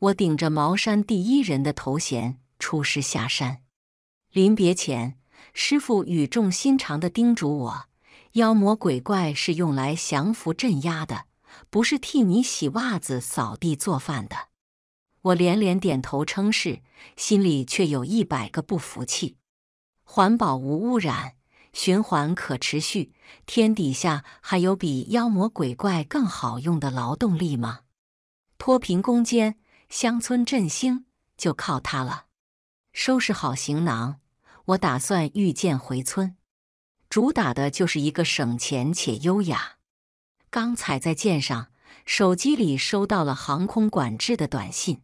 我顶着茅山第一人的头衔出师下山，临别前，师傅语重心长地叮嘱我：“妖魔鬼怪是用来降服镇压的，不是替你洗袜子、扫地、做饭的。”我连连点头称是，心里却有一百个不服气。环保无污染，循环可持续，天底下还有比妖魔鬼怪更好用的劳动力吗？脱贫攻坚。乡村振兴就靠他了。收拾好行囊，我打算御剑回村，主打的就是一个省钱且优雅。刚踩在剑上，手机里收到了航空管制的短信，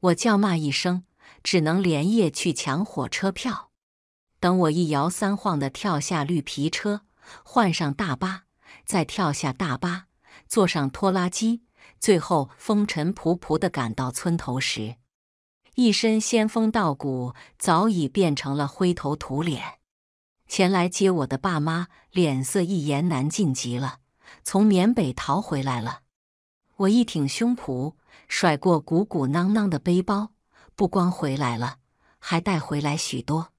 我叫骂一声，只能连夜去抢火车票。等我一摇三晃的跳下绿皮车，换上大巴，再跳下大巴，坐上拖拉机。最后，风尘仆仆地赶到村头时，一身仙风道骨早已变成了灰头土脸。前来接我的爸妈脸色一言难尽极了。从缅北逃回来了，我一挺胸脯，甩过鼓鼓囊囊的背包，不光回来了，还带回来许多。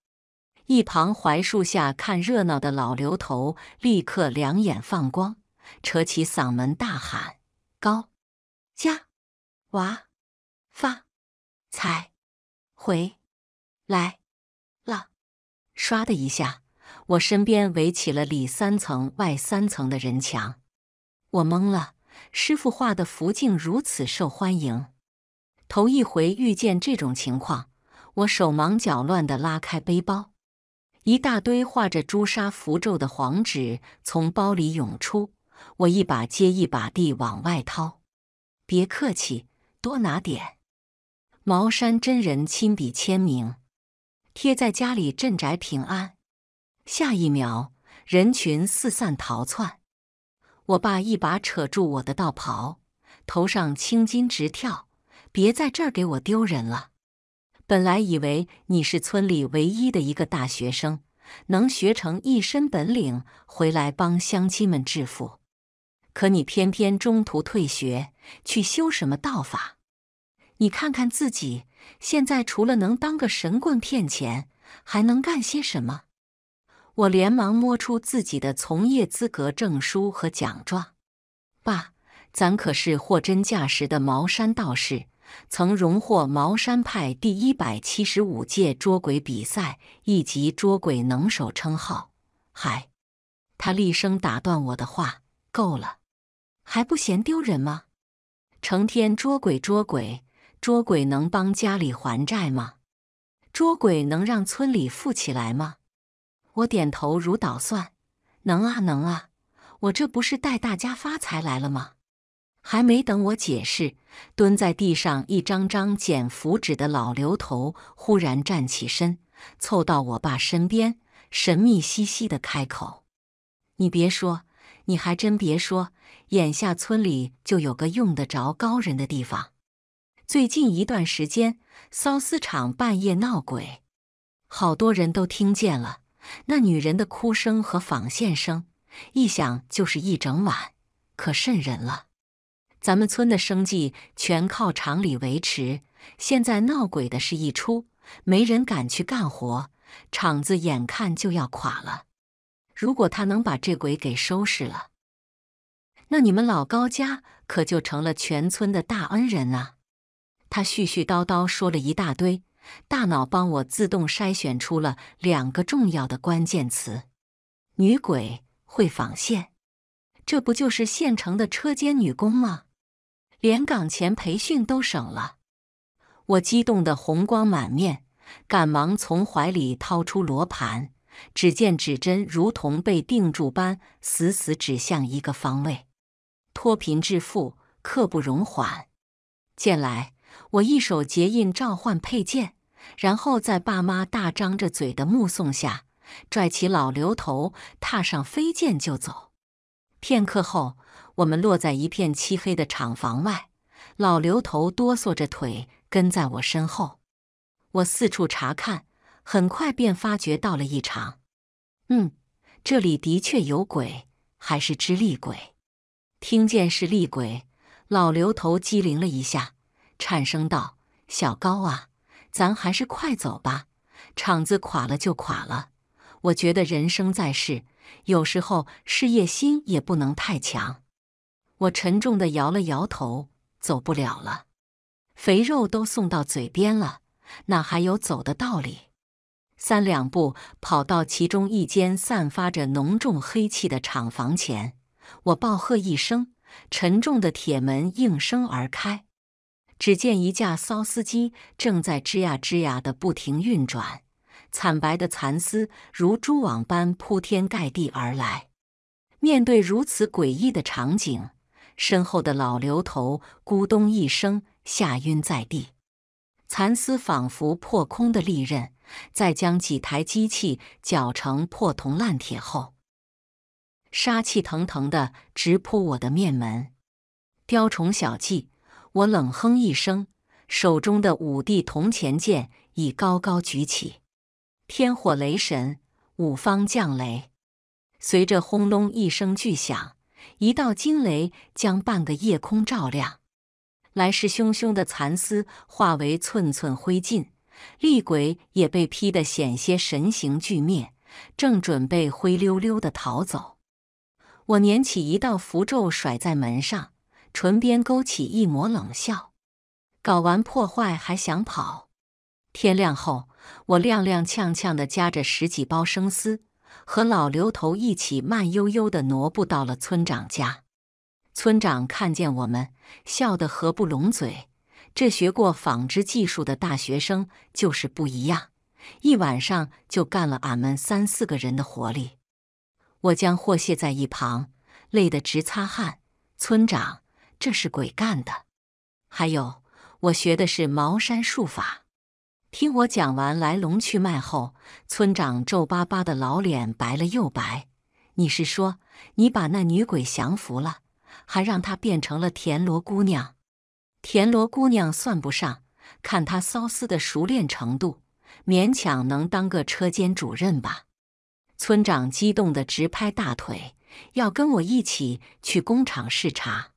一旁槐树下看热闹的老刘头立刻两眼放光，扯起嗓门大喊：“高！”家，娃，发，财，回来了！唰的一下，我身边围起了里三层外三层的人墙。我懵了，师傅画的符镜如此受欢迎，头一回遇见这种情况，我手忙脚乱地拉开背包，一大堆画着朱砂符咒的黄纸从包里涌出，我一把接一把地往外掏。别客气，多拿点。茅山真人亲笔签名，贴在家里镇宅平安。下一秒，人群四散逃窜。我爸一把扯住我的道袍，头上青筋直跳：“别在这儿给我丢人了！”本来以为你是村里唯一的一个大学生，能学成一身本领回来帮乡亲们致富。可你偏偏中途退学去修什么道法？你看看自己现在除了能当个神棍骗钱，还能干些什么？我连忙摸出自己的从业资格证书和奖状。爸，咱可是货真价实的茅山道士，曾荣获茅山派第一百七十五届捉鬼比赛一级捉鬼能手称号。还，他厉声打断我的话：“够了！”还不嫌丢人吗？成天捉鬼捉鬼捉鬼，能帮家里还债吗？捉鬼能让村里富起来吗？我点头如捣蒜，能啊能啊！我这不是带大家发财来了吗？还没等我解释，蹲在地上一张张捡符纸的老刘头忽然站起身，凑到我爸身边，神秘兮兮的开口：“你别说，你还真别说。”眼下村里就有个用得着高人的地方。最近一段时间，缫丝厂半夜闹鬼，好多人都听见了那女人的哭声和纺线声，一响就是一整晚，可瘆人了。咱们村的生计全靠厂里维持，现在闹鬼的事一出，没人敢去干活，厂子眼看就要垮了。如果他能把这鬼给收拾了，那你们老高家可就成了全村的大恩人啊！他絮絮叨叨说了一大堆，大脑帮我自动筛选出了两个重要的关键词：女鬼会纺线，这不就是县城的车间女工吗？连岗前培训都省了。我激动的红光满面，赶忙从怀里掏出罗盘，只见指针如同被定住般，死死指向一个方位。脱贫致富刻不容缓。见来！我一手结印召唤佩剑，然后在爸妈大张着嘴的目送下，拽起老刘头，踏上飞剑就走。片刻后，我们落在一片漆黑的厂房外，老刘头哆嗦着腿跟在我身后。我四处查看，很快便发觉到了异常。嗯，这里的确有鬼，还是只厉鬼。听见是厉鬼，老刘头机灵了一下，颤声道：“小高啊，咱还是快走吧。厂子垮了就垮了。我觉得人生在世，有时候事业心也不能太强。”我沉重的摇了摇头：“走不了了，肥肉都送到嘴边了，哪还有走的道理？”三两步跑到其中一间散发着浓重黑气的厂房前。我暴喝一声，沉重的铁门应声而开。只见一架骚司机正在吱呀吱呀的不停运转，惨白的蚕丝如蛛网般铺天盖地而来。面对如此诡异的场景，身后的老刘头咕咚一声，吓晕在地。蚕丝仿佛破空的利刃，在将几台机器绞成破铜烂铁后。杀气腾腾的直扑我的面门，雕虫小技！我冷哼一声，手中的五帝铜钱剑已高高举起。天火雷神，五方降雷！随着轰隆一声巨响，一道惊雷将半个夜空照亮。来势汹汹的蚕丝化为寸寸灰烬，厉鬼也被劈得险些神形俱灭，正准备灰溜溜的逃走。我捻起一道符咒，甩在门上，唇边勾起一抹冷笑。搞完破坏还想跑？天亮后，我踉踉跄跄地夹着十几包生丝，和老刘头一起慢悠悠地挪步到了村长家。村长看见我们，笑得合不拢嘴。这学过纺织技术的大学生就是不一样，一晚上就干了俺们三四个人的活力。我将货卸在一旁，累得直擦汗。村长，这是鬼干的。还有，我学的是茅山术法。听我讲完来龙去脉后，村长皱巴巴的老脸白了又白。你是说，你把那女鬼降服了，还让她变成了田螺姑娘？田螺姑娘算不上，看她骚丝的熟练程度，勉强能当个车间主任吧。村长激动得直拍大腿，要跟我一起去工厂视察。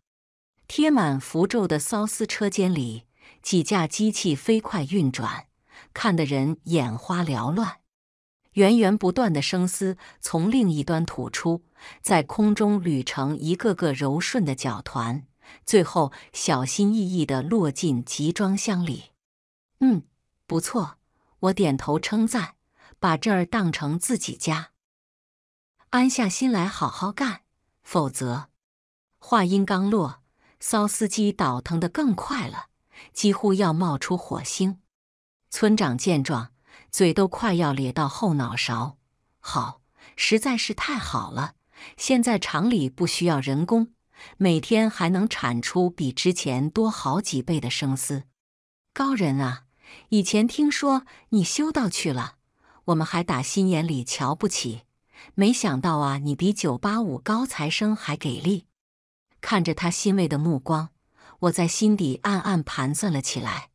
贴满符咒的骚丝车间里，几架机器飞快运转，看得人眼花缭乱。源源不断的生丝从另一端吐出，在空中捋成一个个柔顺的角团，最后小心翼翼地落进集装箱里。嗯，不错，我点头称赞，把这儿当成自己家。安下心来，好好干，否则……话音刚落，骚司机倒腾的更快了，几乎要冒出火星。村长见状，嘴都快要咧到后脑勺，好，实在是太好了！现在厂里不需要人工，每天还能产出比之前多好几倍的生丝。高人啊，以前听说你修道去了，我们还打心眼里瞧不起。没想到啊，你比九八五高材生还给力！看着他欣慰的目光，我在心底暗暗盘算了起来。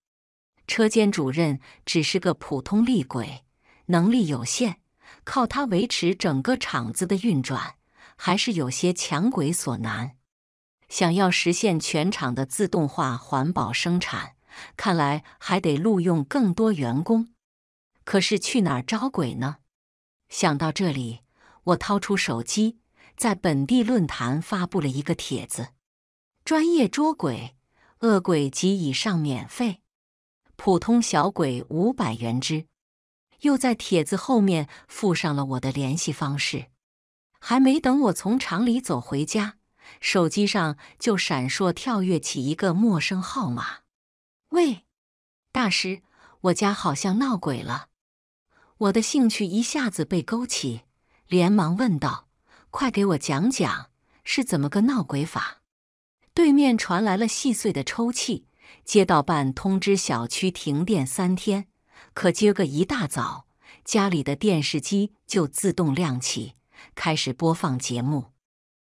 车间主任只是个普通厉鬼，能力有限，靠他维持整个厂子的运转，还是有些强鬼所难。想要实现全厂的自动化环保生产，看来还得录用更多员工。可是去哪儿招鬼呢？想到这里。我掏出手机，在本地论坛发布了一个帖子：“专业捉鬼，恶鬼及以上免费，普通小鬼五百元只。”又在帖子后面附上了我的联系方式。还没等我从厂里走回家，手机上就闪烁跳跃起一个陌生号码：“喂，大师，我家好像闹鬼了。”我的兴趣一下子被勾起。连忙问道：“快给我讲讲是怎么个闹鬼法？”对面传来了细碎的抽泣。街道办通知小区停电三天，可今个一大早，家里的电视机就自动亮起，开始播放节目。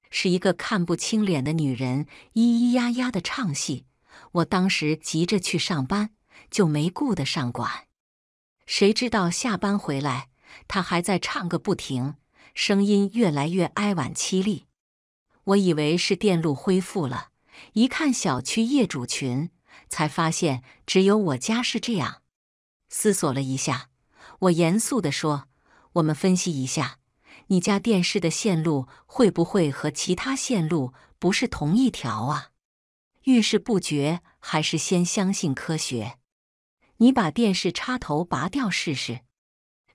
是一个看不清脸的女人，咿咿呀呀的唱戏。我当时急着去上班，就没顾得上管。谁知道下班回来，她还在唱个不停。声音越来越哀婉凄厉，我以为是电路恢复了，一看小区业主群，才发现只有我家是这样。思索了一下，我严肃的说：“我们分析一下，你家电视的线路会不会和其他线路不是同一条啊？”遇事不决，还是先相信科学。你把电视插头拔掉试试。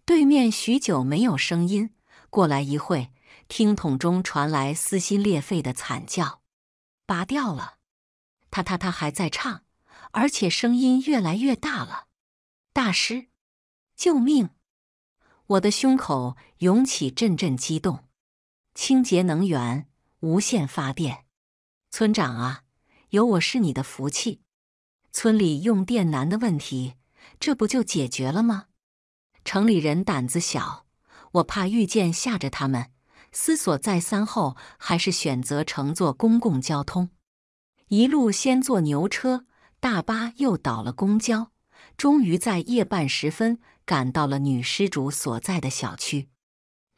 对面许久没有声音。过来一会听筒中传来撕心裂肺的惨叫，拔掉了，他他他还在唱，而且声音越来越大了。大师，救命！我的胸口涌起阵阵激动。清洁能源，无限发电，村长啊，有我是你的福气。村里用电难的问题，这不就解决了吗？城里人胆子小。我怕遇见吓着他们，思索再三后，还是选择乘坐公共交通。一路先坐牛车，大巴又倒了公交，终于在夜半时分赶到了女施主所在的小区。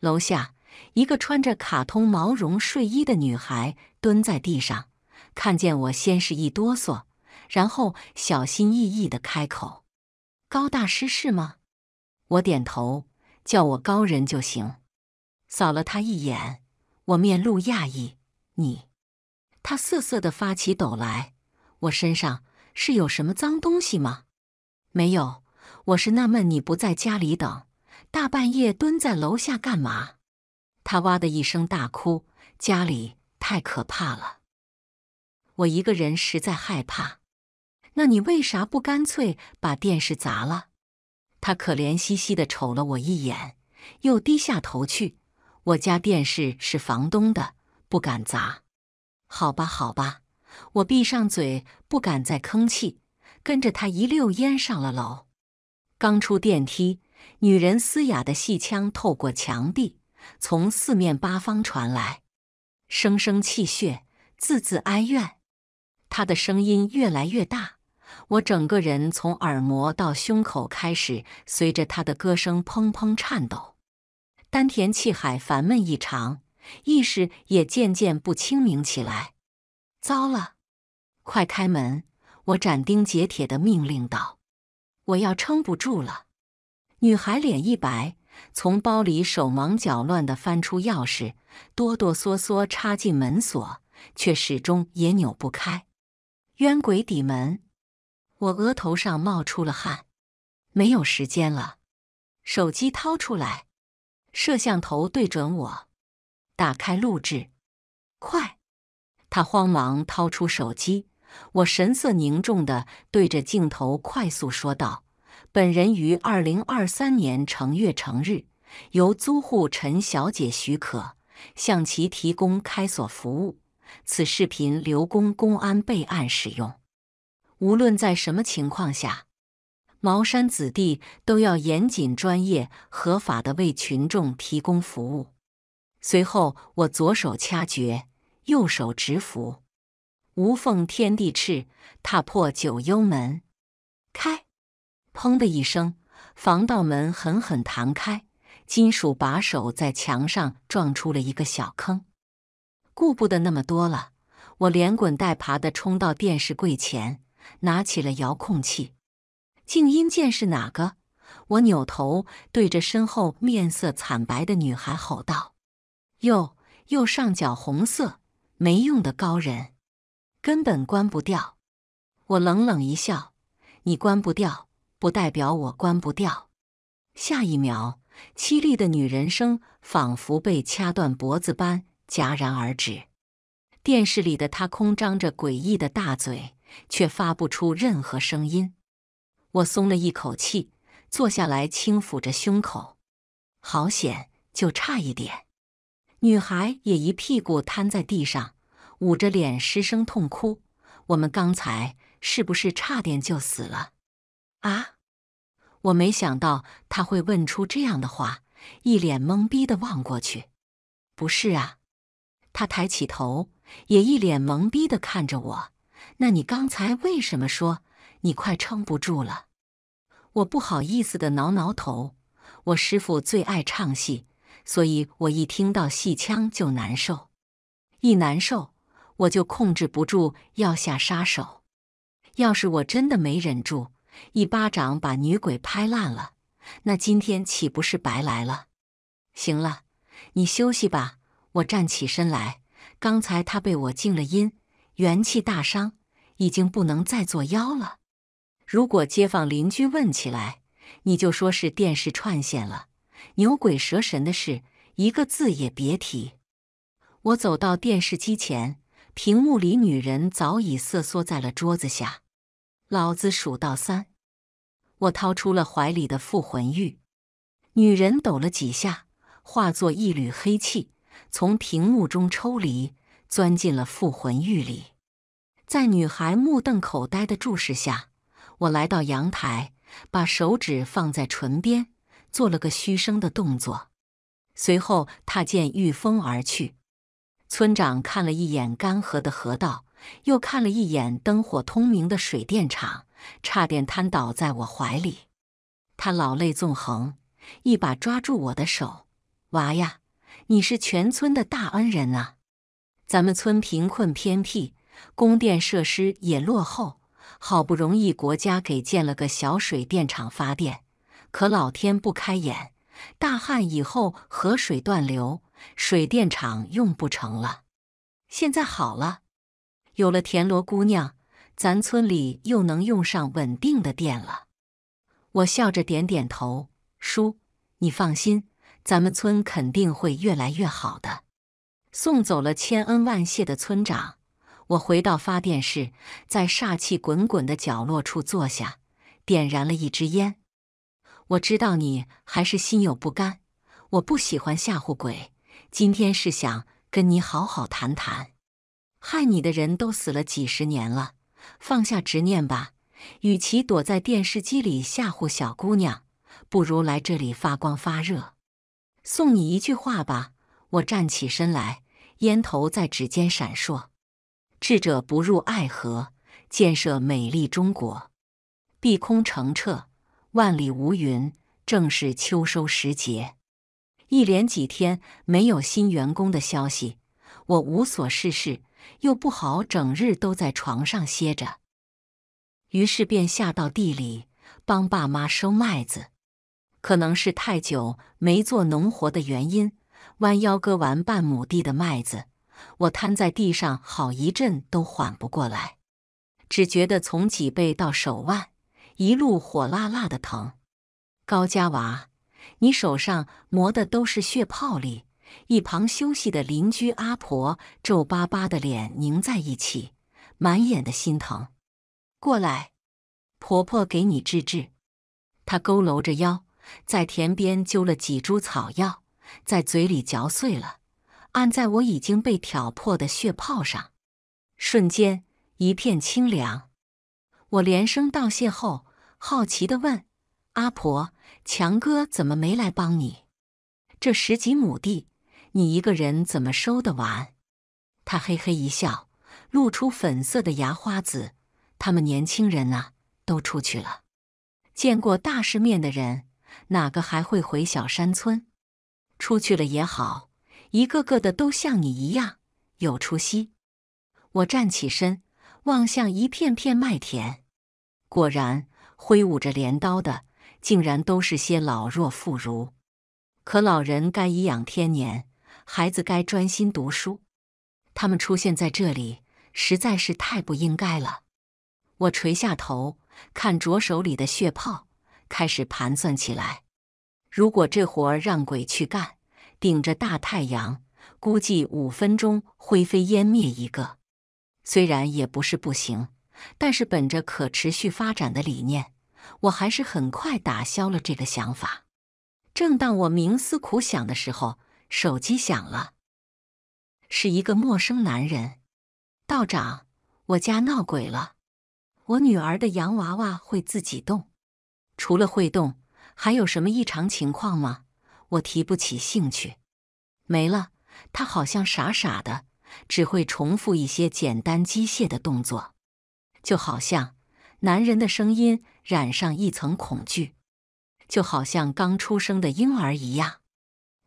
楼下，一个穿着卡通毛绒睡衣的女孩蹲在地上，看见我，先是一哆嗦，然后小心翼翼地开口：“高大师是吗？”我点头。叫我高人就行。扫了他一眼，我面露讶异。你，他瑟瑟的发起抖来。我身上是有什么脏东西吗？没有，我是纳闷你不在家里等，大半夜蹲在楼下干嘛？他哇的一声大哭，家里太可怕了，我一个人实在害怕。那你为啥不干脆把电视砸了？他可怜兮兮的瞅了我一眼，又低下头去。我家电视是房东的，不敢砸。好吧，好吧，我闭上嘴，不敢再吭气，跟着他一溜烟上了楼。刚出电梯，女人嘶哑的戏腔透过墙壁，从四面八方传来，声声泣血，字字哀怨。她的声音越来越大。我整个人从耳膜到胸口开始，随着他的歌声砰砰颤抖，丹田气海烦闷异常，意识也渐渐不清明起来。糟了！快开门！我斩钉截铁的命令道：“我要撑不住了！”女孩脸一白，从包里手忙脚乱的翻出钥匙，哆哆嗦嗦插进门锁，却始终也扭不开。冤鬼抵门！我额头上冒出了汗，没有时间了。手机掏出来，摄像头对准我，打开录制。快！他慌忙掏出手机，我神色凝重地对着镜头快速说道：“本人于二零二三年成月成日，由租户陈小姐许可，向其提供开锁服务。此视频留供公安备案使用。”无论在什么情况下，茅山子弟都要严谨、专业、合法的为群众提供服务。随后，我左手掐诀，右手执符，无缝天地翅，踏破九幽门，开。砰的一声，防盗门狠狠弹开，金属把手在墙上撞出了一个小坑。顾不得那么多了，我连滚带爬的冲到电视柜前。拿起了遥控器，静音键是哪个？我扭头对着身后面色惨白的女孩吼道：“哟，右上角红色，没用的高人，根本关不掉。”我冷冷一笑：“你关不掉，不代表我关不掉。”下一秒，凄厉的女人声仿佛被掐断脖子般戛然而止。电视里的她空张着诡异的大嘴。却发不出任何声音，我松了一口气，坐下来轻抚着胸口，好险，就差一点。女孩也一屁股瘫在地上，捂着脸失声痛哭。我们刚才是不是差点就死了？啊！我没想到他会问出这样的话，一脸懵逼的望过去。不是啊！他抬起头，也一脸懵逼的看着我。那你刚才为什么说你快撑不住了？我不好意思的挠挠头。我师傅最爱唱戏，所以我一听到戏腔就难受，一难受我就控制不住要下杀手。要是我真的没忍住，一巴掌把女鬼拍烂了，那今天岂不是白来了？行了，你休息吧。我站起身来，刚才他被我静了音，元气大伤。已经不能再作妖了。如果街坊邻居问起来，你就说是电视串线了，牛鬼蛇神的事，一个字也别提。我走到电视机前，屏幕里女人早已瑟缩在了桌子下。老子数到三，我掏出了怀里的复魂玉。女人抖了几下，化作一缕黑气，从屏幕中抽离，钻进了复魂玉里。在女孩目瞪口呆的注视下，我来到阳台，把手指放在唇边，做了个嘘声的动作，随后踏剑御风而去。村长看了一眼干涸的河道，又看了一眼灯火通明的水电厂，差点瘫倒在我怀里。他老泪纵横，一把抓住我的手：“娃呀，你是全村的大恩人啊！咱们村贫困偏僻。”供电设施也落后，好不容易国家给建了个小水电厂发电，可老天不开眼，大旱以后河水断流，水电厂用不成了。现在好了，有了田螺姑娘，咱村里又能用上稳定的电了。我笑着点点头：“叔，你放心，咱们村肯定会越来越好的。”送走了千恩万谢的村长。我回到发电室，在煞气滚滚的角落处坐下，点燃了一支烟。我知道你还是心有不甘。我不喜欢吓唬鬼，今天是想跟你好好谈谈。害你的人都死了几十年了，放下执念吧。与其躲在电视机里吓唬小姑娘，不如来这里发光发热。送你一句话吧。我站起身来，烟头在指尖闪烁。智者不入爱河。建设美丽中国。碧空澄澈，万里无云，正是秋收时节。一连几天没有新员工的消息，我无所事事，又不好整日都在床上歇着，于是便下到地里帮爸妈收麦子。可能是太久没做农活的原因，弯腰割完半亩地的麦子。我瘫在地上，好一阵都缓不过来，只觉得从脊背到手腕一路火辣辣的疼。高家娃，你手上磨的都是血泡哩！一旁休息的邻居阿婆皱巴巴的脸拧在一起，满眼的心疼。过来，婆婆给你治治。她佝偻着腰，在田边揪了几株草药，在嘴里嚼碎了。按在我已经被挑破的血泡上，瞬间一片清凉。我连声道谢后，好奇地问：“阿婆，强哥怎么没来帮你？这十几亩地，你一个人怎么收得完？”他嘿嘿一笑，露出粉色的牙花子：“他们年轻人呐，都出去了。见过大世面的人，哪个还会回小山村？出去了也好。”一个个的都像你一样有出息。我站起身，望向一片片麦田，果然，挥舞着镰刀的竟然都是些老弱妇孺。可老人该颐养天年，孩子该专心读书，他们出现在这里实在是太不应该了。我垂下头，看着手里的血泡，开始盘算起来：如果这活让鬼去干。顶着大太阳，估计五分钟灰飞烟灭一个。虽然也不是不行，但是本着可持续发展的理念，我还是很快打消了这个想法。正当我冥思苦想的时候，手机响了，是一个陌生男人：“道长，我家闹鬼了，我女儿的洋娃娃会自己动，除了会动，还有什么异常情况吗？”我提不起兴趣，没了。他好像傻傻的，只会重复一些简单机械的动作，就好像男人的声音染上一层恐惧，就好像刚出生的婴儿一样。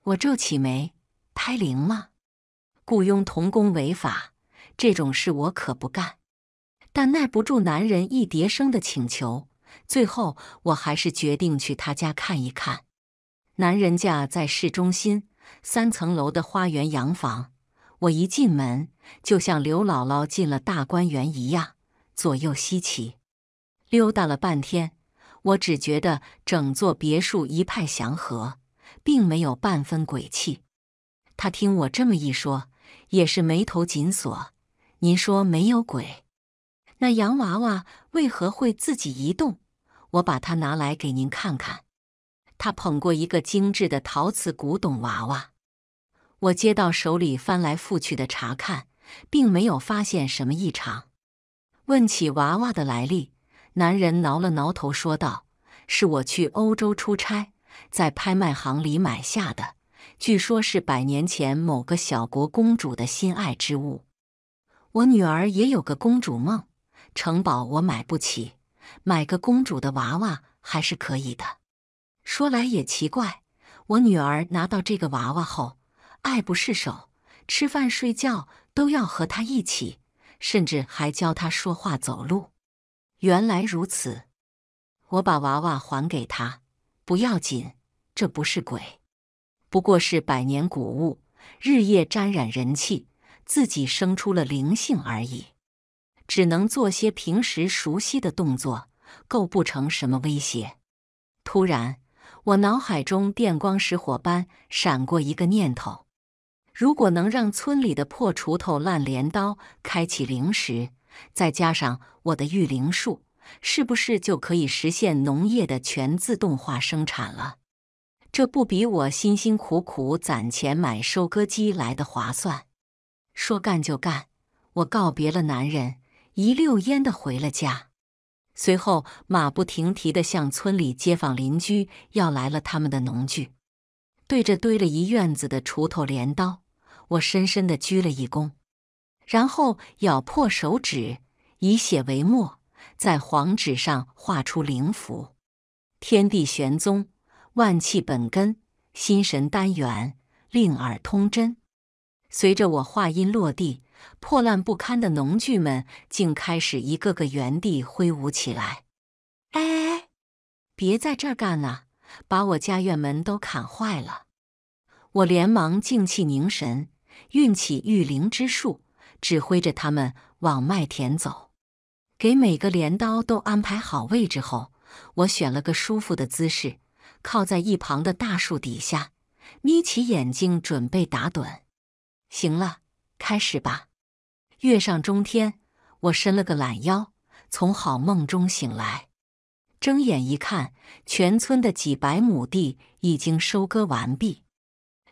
我皱起眉：“胎灵吗？雇佣童工违法，这种事我可不干。”但耐不住男人一叠声的请求，最后我还是决定去他家看一看。男人家在市中心三层楼的花园洋房，我一进门就像刘姥姥进了大观园一样，左右稀奇。溜达了半天，我只觉得整座别墅一派祥和，并没有半分鬼气。他听我这么一说，也是眉头紧锁。您说没有鬼，那洋娃娃为何会自己移动？我把它拿来给您看看。他捧过一个精致的陶瓷古董娃娃，我接到手里翻来覆去的查看，并没有发现什么异常。问起娃娃的来历，男人挠了挠头，说道：“是我去欧洲出差，在拍卖行里买下的，据说是百年前某个小国公主的心爱之物。我女儿也有个公主梦，城堡我买不起，买个公主的娃娃还是可以的。”说来也奇怪，我女儿拿到这个娃娃后，爱不释手，吃饭睡觉都要和她一起，甚至还教她说话走路。原来如此，我把娃娃还给她，不要紧，这不是鬼，不过是百年古物，日夜沾染人气，自己生出了灵性而已，只能做些平时熟悉的动作，构不成什么威胁。突然。我脑海中电光石火般闪过一个念头：如果能让村里的破锄头、烂镰刀开启灵石，再加上我的御灵术，是不是就可以实现农业的全自动化生产了？这不比我辛辛苦苦攒钱买收割机来的划算？说干就干，我告别了男人，一溜烟的回了家。随后，马不停蹄地向村里街坊邻居要来了他们的农具，对着堆了一院子的锄头、镰刀，我深深地鞠了一躬，然后咬破手指，以血为墨，在黄纸上画出灵符：“天地玄宗，万气本根，心神丹元，令耳通真。”随着我话音落地。破烂不堪的农具们竟开始一个个原地挥舞起来！哎，哎，别在这儿干了，把我家院门都砍坏了！我连忙静气凝神，运起御灵之术，指挥着他们往麦田走。给每个镰刀都安排好位置后，我选了个舒服的姿势，靠在一旁的大树底下，眯起眼睛准备打盹。行了，开始吧。月上中天，我伸了个懒腰，从好梦中醒来，睁眼一看，全村的几百亩地已经收割完毕，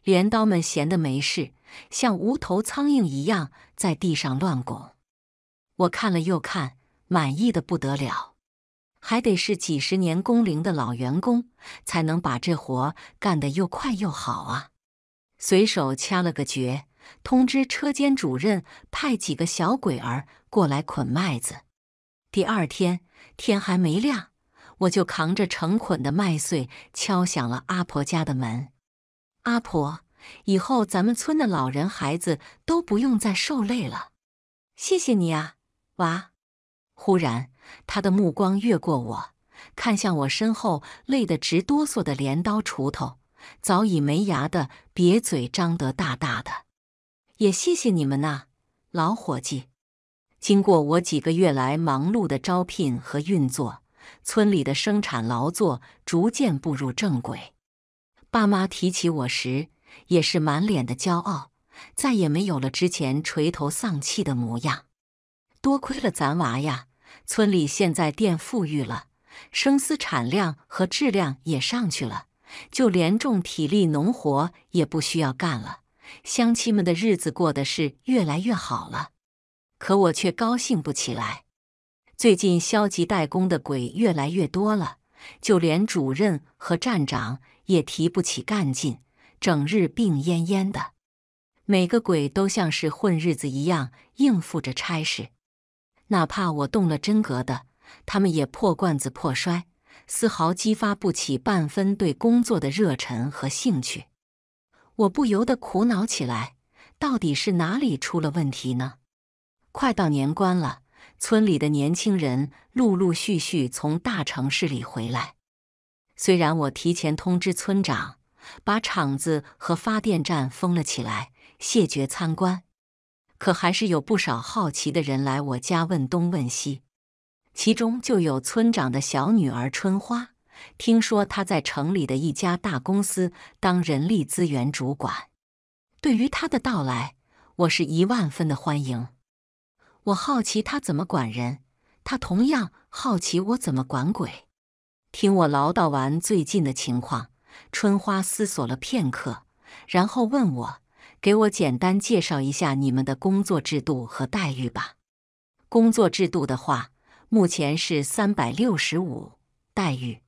镰刀们闲得没事，像无头苍蝇一样在地上乱拱。我看了又看，满意的不得了，还得是几十年工龄的老员工，才能把这活干得又快又好啊！随手掐了个诀。通知车间主任派几个小鬼儿过来捆麦子。第二天天还没亮，我就扛着成捆的麦穗敲响了阿婆家的门。阿婆，以后咱们村的老人孩子都不用再受累了，谢谢你啊，娃。忽然，他的目光越过我，看向我身后累得直哆嗦的镰刀、锄头，早已没牙的瘪嘴张得大大的。也谢谢你们呐，老伙计！经过我几个月来忙碌的招聘和运作，村里的生产劳作逐渐步入正轨。爸妈提起我时，也是满脸的骄傲，再也没有了之前垂头丧气的模样。多亏了咱娃呀，村里现在店富裕了，生丝产量和质量也上去了，就连种体力农活也不需要干了。乡亲们的日子过得是越来越好了，可我却高兴不起来。最近消极怠工的鬼越来越多了，就连主任和站长也提不起干劲，整日病恹恹的。每个鬼都像是混日子一样应付着差事，哪怕我动了真格的，他们也破罐子破摔，丝毫激发不起半分对工作的热忱和兴趣。我不由得苦恼起来，到底是哪里出了问题呢？快到年关了，村里的年轻人陆陆续续从大城市里回来。虽然我提前通知村长，把厂子和发电站封了起来，谢绝参观，可还是有不少好奇的人来我家问东问西。其中就有村长的小女儿春花。听说他在城里的一家大公司当人力资源主管。对于他的到来，我是一万分的欢迎。我好奇他怎么管人，他同样好奇我怎么管鬼。听我唠叨完最近的情况，春花思索了片刻，然后问我：“给我简单介绍一下你们的工作制度和待遇吧。”工作制度的话，目前是三百六十五。待遇。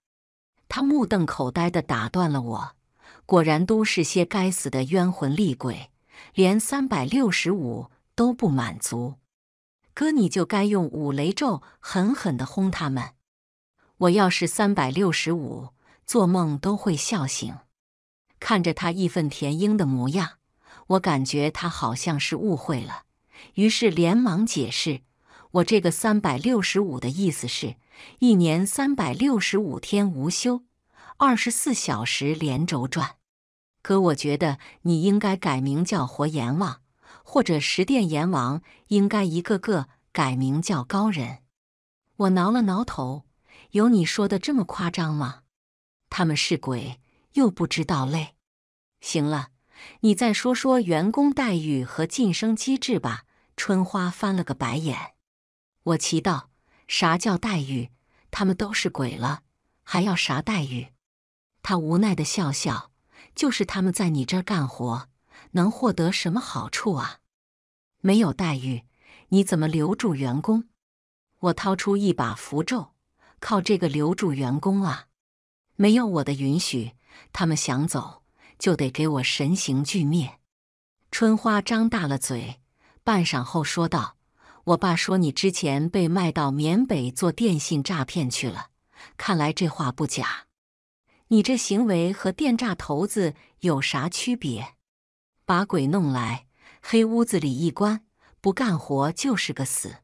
他目瞪口呆地打断了我，果然都是些该死的冤魂厉鬼，连三百六十五都不满足。哥，你就该用五雷咒狠狠地轰他们！我要是三百六十五，做梦都会笑醒。看着他义愤填膺的模样，我感觉他好像是误会了，于是连忙解释：我这个三百六十五的意思是。一年三百六十五天无休，二十四小时连轴转。可我觉得你应该改名叫活阎王，或者十殿阎王应该一个个改名叫高人。我挠了挠头，有你说的这么夸张吗？他们是鬼，又不知道累。行了，你再说说员工待遇和晋升机制吧。春花翻了个白眼，我祈祷。啥叫待遇？他们都是鬼了，还要啥待遇？他无奈的笑笑，就是他们在你这儿干活，能获得什么好处啊？没有待遇，你怎么留住员工？我掏出一把符咒，靠这个留住员工啊！没有我的允许，他们想走就得给我神形俱灭。春花张大了嘴，半晌后说道。我爸说你之前被卖到缅北做电信诈骗去了，看来这话不假。你这行为和电诈头子有啥区别？把鬼弄来，黑屋子里一关，不干活就是个死。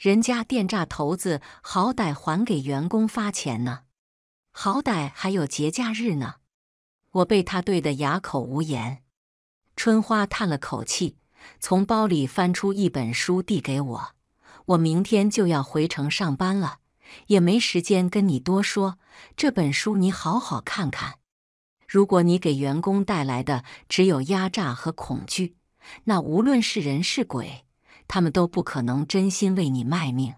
人家电诈头子好歹还给员工发钱呢，好歹还有节假日呢。我被他怼得哑口无言。春花叹了口气。从包里翻出一本书递给我，我明天就要回城上班了，也没时间跟你多说。这本书你好好看看。如果你给员工带来的只有压榨和恐惧，那无论是人是鬼，他们都不可能真心为你卖命。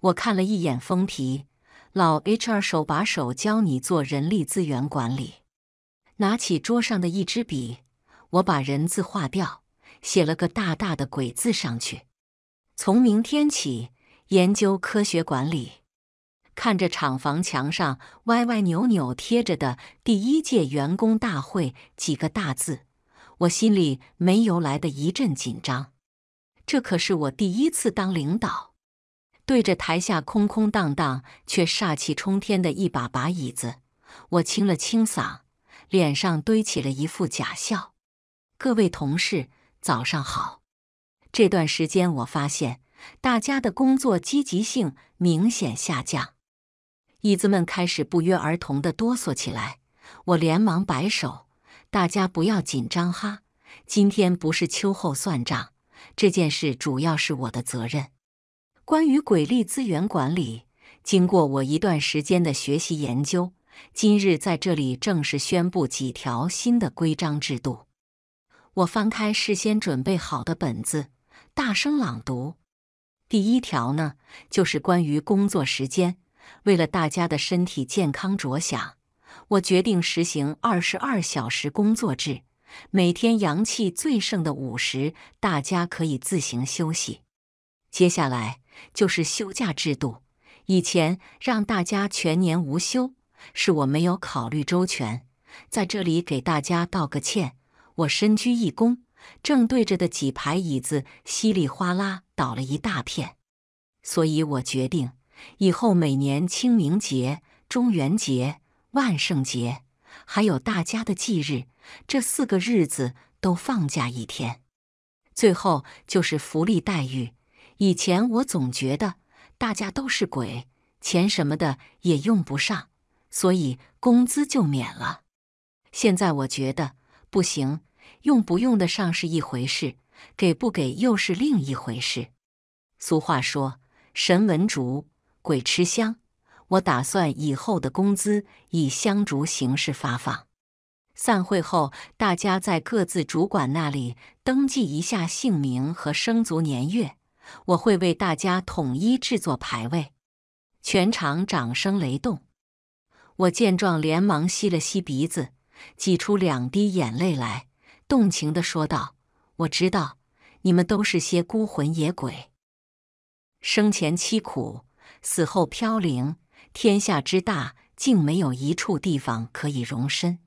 我看了一眼封皮，老 HR 手把手教你做人力资源管理。拿起桌上的一支笔，我把人字划掉。写了个大大的“鬼”字上去。从明天起，研究科学管理。看着厂房墙上歪歪扭扭贴着的“第一届员工大会”几个大字，我心里没由来的一阵紧张。这可是我第一次当领导。对着台下空空荡荡却煞气冲天的一把把椅子，我清了清嗓，脸上堆起了一副假笑。各位同事。早上好，这段时间我发现大家的工作积极性明显下降，椅子们开始不约而同的哆嗦起来。我连忙摆手，大家不要紧张哈，今天不是秋后算账，这件事主要是我的责任。关于鬼力资源管理，经过我一段时间的学习研究，今日在这里正式宣布几条新的规章制度。我翻开事先准备好的本子，大声朗读。第一条呢，就是关于工作时间。为了大家的身体健康着想，我决定实行二十二小时工作制。每天阳气最盛的午时，大家可以自行休息。接下来就是休假制度。以前让大家全年无休，是我没有考虑周全，在这里给大家道个歉。我深鞠一躬，正对着的几排椅子稀里哗啦倒了一大片，所以我决定以后每年清明节、中元节、万圣节，还有大家的忌日这四个日子都放假一天。最后就是福利待遇，以前我总觉得大家都是鬼，钱什么的也用不上，所以工资就免了。现在我觉得。不行，用不用得上是一回事，给不给又是另一回事。俗话说“神闻竹，鬼吃香”，我打算以后的工资以香烛形式发放。散会后，大家在各自主管那里登记一下姓名和生卒年月，我会为大家统一制作牌位。全场掌声雷动，我见状连忙吸了吸鼻子。挤出两滴眼泪来，动情地说道：“我知道，你们都是些孤魂野鬼，生前凄苦，死后飘零，天下之大，竟没有一处地方可以容身。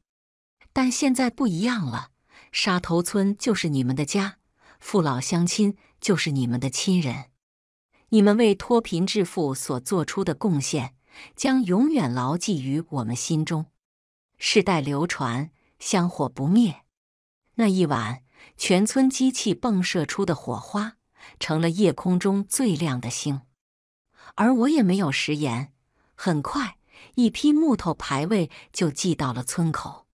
但现在不一样了，沙头村就是你们的家，父老乡亲就是你们的亲人。你们为脱贫致富所做出的贡献，将永远牢记于我们心中。”世代流传，香火不灭。那一晚，全村机器迸射出的火花，成了夜空中最亮的星。而我也没有食言，很快一批木头牌位就寄到了村口。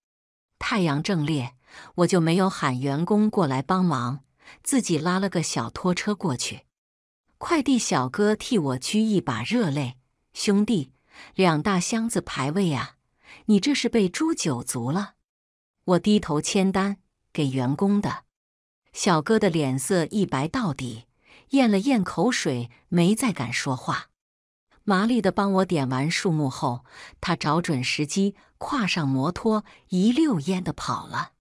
太阳正烈，我就没有喊员工过来帮忙，自己拉了个小拖车过去。快递小哥替我掬一把热泪，兄弟，两大箱子牌位啊！你这是被诛九族了！我低头签单给员工的，小哥的脸色一白到底，咽了咽口水，没再敢说话。麻利的帮我点完数目后，他找准时机，跨上摩托，一溜烟的跑了。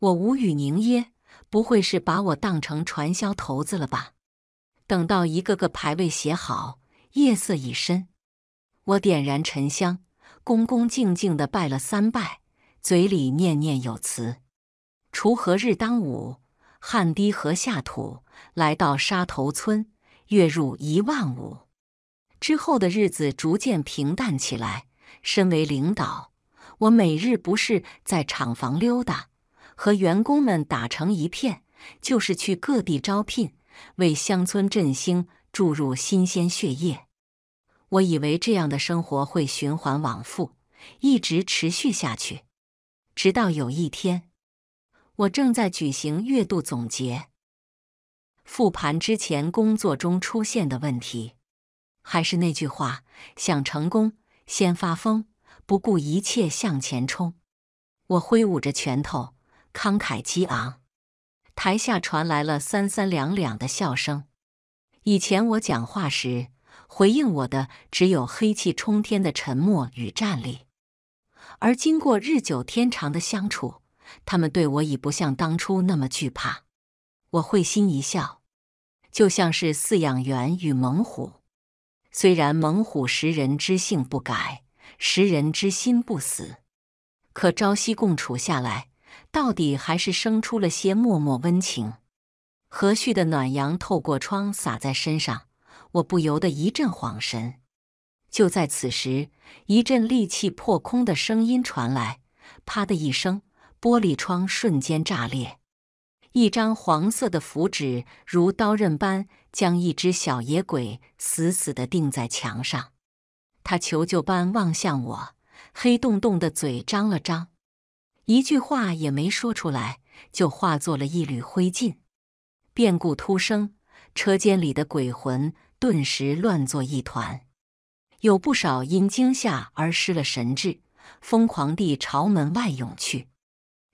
我无语凝噎，不会是把我当成传销头子了吧？等到一个个牌位写好，夜色已深，我点燃沉香。恭恭敬敬地拜了三拜，嘴里念念有词：“锄禾日当午，汗滴禾下土。”来到沙头村，月入一万五。之后的日子逐渐平淡起来。身为领导，我每日不是在厂房溜达，和员工们打成一片，就是去各地招聘，为乡村振兴注入新鲜血液。我以为这样的生活会循环往复，一直持续下去，直到有一天，我正在举行月度总结复盘之前工作中出现的问题。还是那句话，想成功先发疯，不顾一切向前冲。我挥舞着拳头，慷慨激昂，台下传来了三三两两的笑声。以前我讲话时。回应我的只有黑气冲天的沉默与战栗，而经过日久天长的相处，他们对我已不像当初那么惧怕。我会心一笑，就像是饲养员与猛虎。虽然猛虎食人之性不改，食人之心不死，可朝夕共处下来，到底还是生出了些默默温情。和煦的暖阳透过窗洒在身上。我不由得一阵恍神，就在此时，一阵利器破空的声音传来，啪的一声，玻璃窗瞬间炸裂，一张黄色的符纸如刀刃般将一只小野鬼死死地钉在墙上。他求救般望向我，黑洞洞的嘴张了张，一句话也没说出来，就化作了一缕灰烬。变故突生，车间里的鬼魂。顿时乱作一团，有不少因惊吓而失了神智，疯狂地朝门外涌去，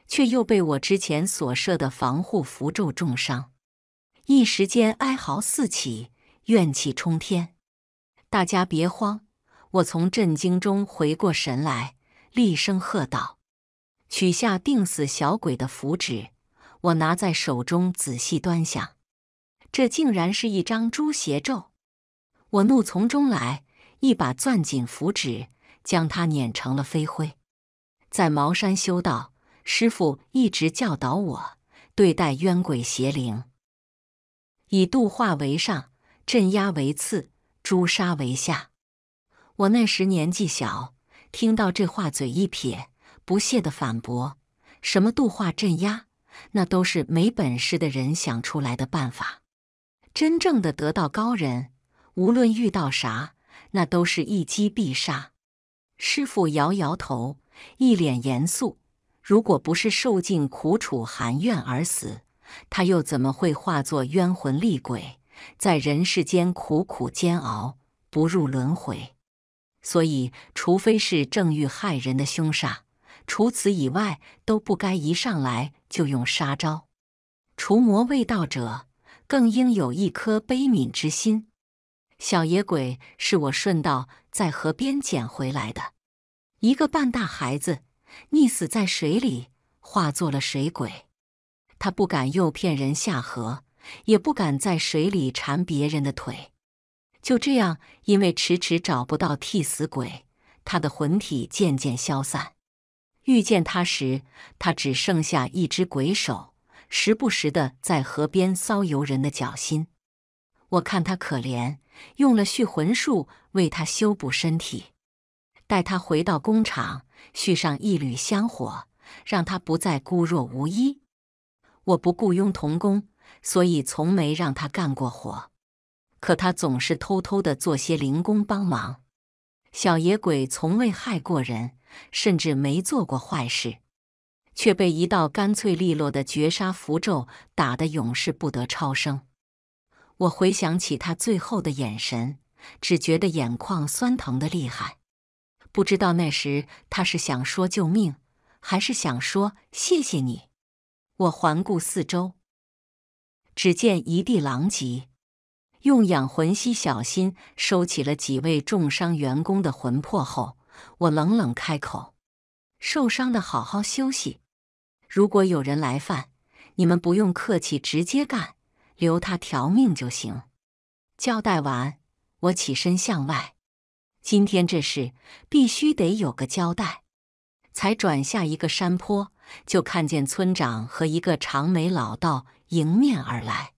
却又被我之前所设的防护符咒重伤，一时间哀嚎四起，怨气冲天。大家别慌！我从震惊中回过神来，厉声喝道：“取下定死小鬼的符纸！”我拿在手中仔细端详，这竟然是一张诛邪咒。我怒从中来，一把攥紧符纸，将它碾成了飞灰。在茅山修道，师傅一直教导我，对待冤鬼邪灵，以度化为上，镇压为次，诛杀为下。我那时年纪小，听到这话，嘴一撇，不屑的反驳：“什么度化、镇压，那都是没本事的人想出来的办法。真正的得道高人。”无论遇到啥，那都是一击必杀。师傅摇摇头，一脸严肃。如果不是受尽苦楚、含怨而死，他又怎么会化作冤魂厉鬼，在人世间苦苦煎熬，不入轮回？所以，除非是正欲害人的凶煞，除此以外，都不该一上来就用杀招。除魔卫道者，更应有一颗悲悯之心。小野鬼是我顺道在河边捡回来的，一个半大孩子溺死在水里，化作了水鬼。他不敢诱骗人下河，也不敢在水里缠别人的腿。就这样，因为迟迟找不到替死鬼，他的魂体渐渐消散。遇见他时，他只剩下一只鬼手，时不时的在河边搔游人的脚心。我看他可怜。用了续魂术为他修补身体，带他回到工厂续上一缕香火，让他不再孤弱无依。我不雇佣童工，所以从没让他干过活。可他总是偷偷的做些零工帮忙。小野鬼从未害过人，甚至没做过坏事，却被一道干脆利落的绝杀符咒打得永世不得超生。我回想起他最后的眼神，只觉得眼眶酸疼的厉害。不知道那时他是想说救命，还是想说谢谢你。我环顾四周，只见一地狼藉。用养魂息小心收起了几位重伤员工的魂魄后，我冷冷开口：“受伤的好好休息，如果有人来犯，你们不用客气，直接干。”留他条命就行。交代完，我起身向外。今天这事必须得有个交代。才转下一个山坡，就看见村长和一个长眉老道迎面而来。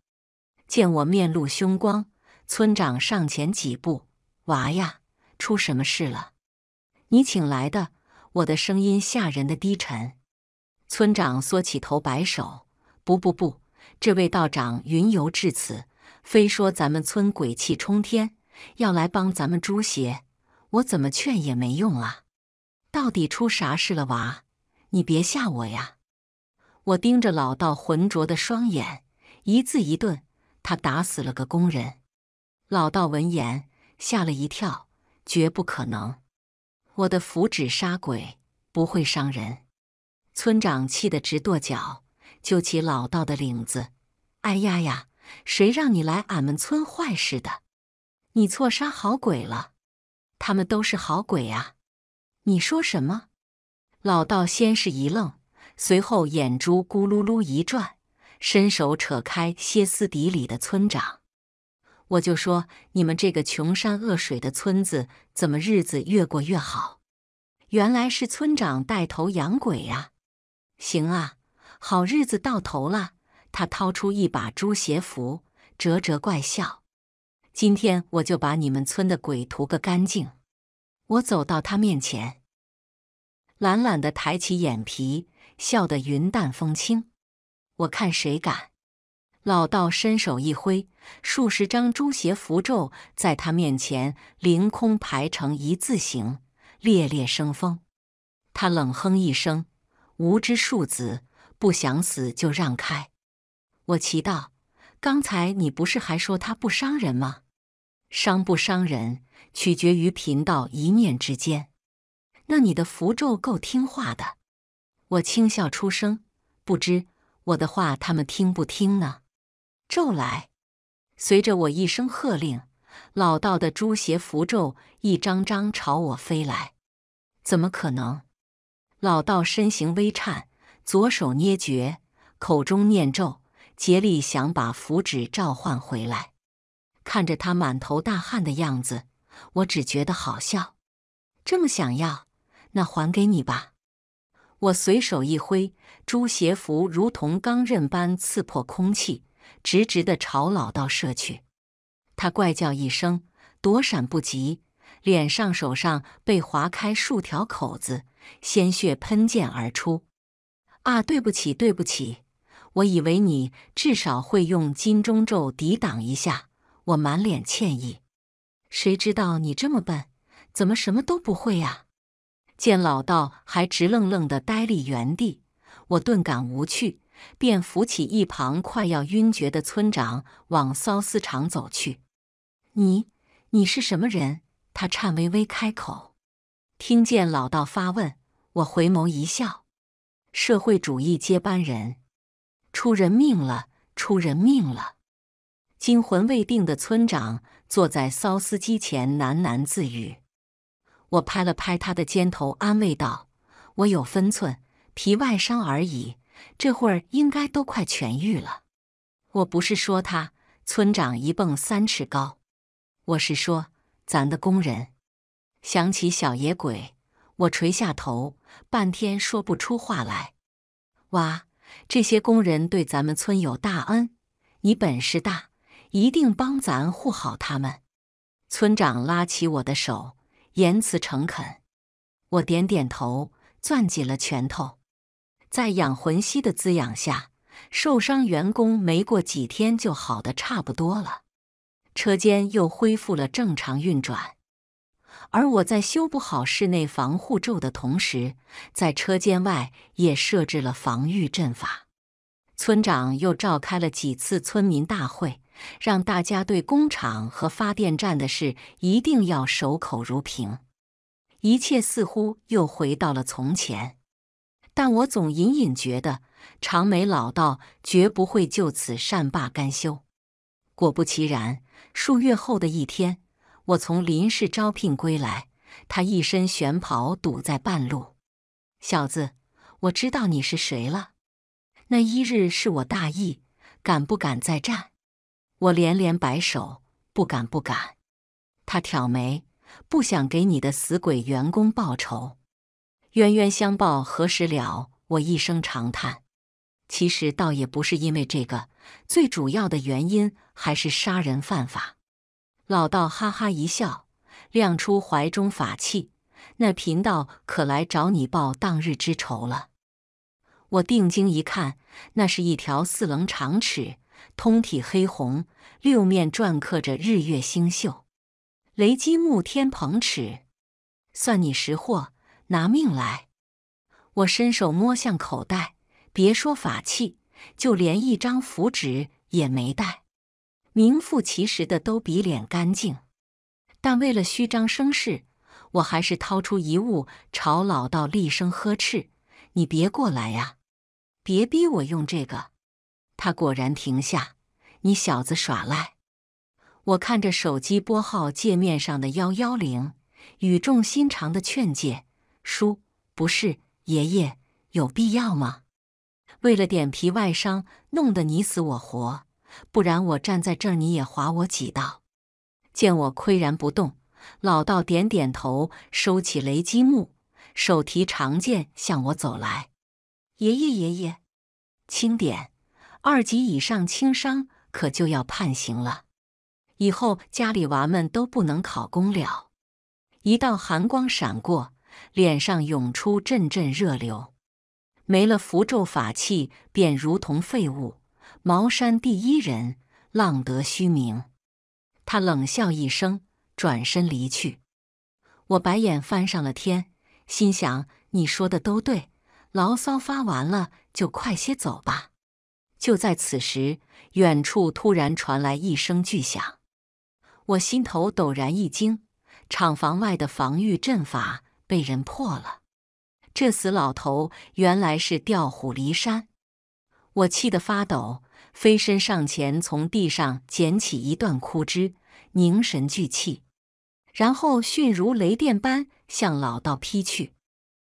见我面露凶光，村长上前几步：“娃呀，出什么事了？”“你请来的。”我的声音吓人的低沉。村长缩起头摆手：“不不不。”这位道长云游至此，非说咱们村鬼气冲天，要来帮咱们诛邪。我怎么劝也没用啊！到底出啥事了？娃，你别吓我呀！我盯着老道浑浊的双眼，一字一顿：“他打死了个工人。”老道闻言吓了一跳：“绝不可能！我的符纸杀鬼，不会伤人。”村长气得直跺脚。揪起老道的领子，哎呀呀！谁让你来俺们村坏事的？你错杀好鬼了，他们都是好鬼啊！你说什么？老道先是一愣，随后眼珠咕噜噜一转，伸手扯开歇斯底里的村长。我就说你们这个穷山恶水的村子，怎么日子越过越好？原来是村长带头养鬼呀！行啊！好日子到头了，他掏出一把诛邪符，啧啧怪笑：“今天我就把你们村的鬼屠个干净。”我走到他面前，懒懒的抬起眼皮，笑得云淡风轻：“我看谁敢？”老道伸手一挥，数十张诛邪符咒在他面前凌空排成一字形，烈烈生风。他冷哼一声：“无知庶子！”不想死就让开，我祈祷：“刚才你不是还说他不伤人吗？伤不伤人取决于贫道一念之间。那你的符咒够听话的。”我轻笑出声，不知我的话他们听不听呢？咒来！随着我一声喝令，老道的诛邪符咒一张张朝我飞来。怎么可能？老道身形微颤。左手捏诀，口中念咒，竭力想把符纸召唤回来。看着他满头大汗的样子，我只觉得好笑。这么想要，那还给你吧。我随手一挥，朱邪符如同钢刃般刺破空气，直直的朝老道射去。他怪叫一声，躲闪不及，脸上、手上被划开数条口子，鲜血喷溅而出。啊，对不起，对不起，我以为你至少会用金钟罩抵挡一下。我满脸歉意，谁知道你这么笨，怎么什么都不会啊？见老道还直愣愣的呆立原地，我顿感无趣，便扶起一旁快要晕厥的村长，往骚丝厂走去。你，你是什么人？他颤巍巍开口。听见老道发问，我回眸一笑。社会主义接班人出人命了！出人命了！惊魂未定的村长坐在骚司机前喃喃自语：“我拍了拍他的肩头，安慰道：‘我有分寸，皮外伤而已，这会儿应该都快痊愈了。’我不是说他，村长一蹦三尺高，我是说咱的工人。想起小野鬼，我垂下头。”半天说不出话来。哇，这些工人对咱们村有大恩，你本事大，一定帮咱护好他们。村长拉起我的手，言辞诚恳。我点点头，攥紧了拳头。在养魂息的滋养下，受伤员工没过几天就好的差不多了，车间又恢复了正常运转。而我在修补好室内防护罩的同时，在车间外也设置了防御阵法。村长又召开了几次村民大会，让大家对工厂和发电站的事一定要守口如瓶。一切似乎又回到了从前，但我总隐隐觉得，长眉老道绝不会就此善罢甘休。果不其然，数月后的一天。我从林氏招聘归来，他一身玄袍堵在半路。小子，我知道你是谁了。那一日是我大意，敢不敢再战？我连连摆手，不敢不敢。他挑眉，不想给你的死鬼员工报仇，冤冤相报何时了？我一声长叹。其实倒也不是因为这个，最主要的原因还是杀人犯法。老道哈哈一笑，亮出怀中法器。那贫道可来找你报当日之仇了。我定睛一看，那是一条四棱长尺，通体黑红，六面篆刻着日月星宿，雷击木天蓬尺。算你识货，拿命来！我伸手摸向口袋，别说法器，就连一张符纸也没带。名副其实的都比脸干净，但为了虚张声势，我还是掏出遗物朝老道厉声呵斥：“你别过来呀，别逼我用这个！”他果然停下。你小子耍赖！我看着手机拨号界面上的“幺幺零”，语重心长的劝诫：“叔，不是爷爷，有必要吗？为了点皮外伤，弄得你死我活。”不然我站在这儿，你也划我几刀。见我岿然不动，老道点点头，收起雷击木，手提长剑向我走来。爷爷，爷爷，轻点，二级以上轻伤可就要判刑了，以后家里娃们都不能考功了。一道寒光闪过，脸上涌出阵阵热流，没了符咒法器，便如同废物。茅山第一人，浪得虚名。他冷笑一声，转身离去。我白眼翻上了天，心想：你说的都对。牢骚发完了，就快些走吧。就在此时，远处突然传来一声巨响，我心头陡然一惊，厂房外的防御阵法被人破了。这死老头原来是调虎离山！我气得发抖。飞身上前，从地上捡起一段枯枝，凝神聚气，然后迅如雷电般向老道劈去。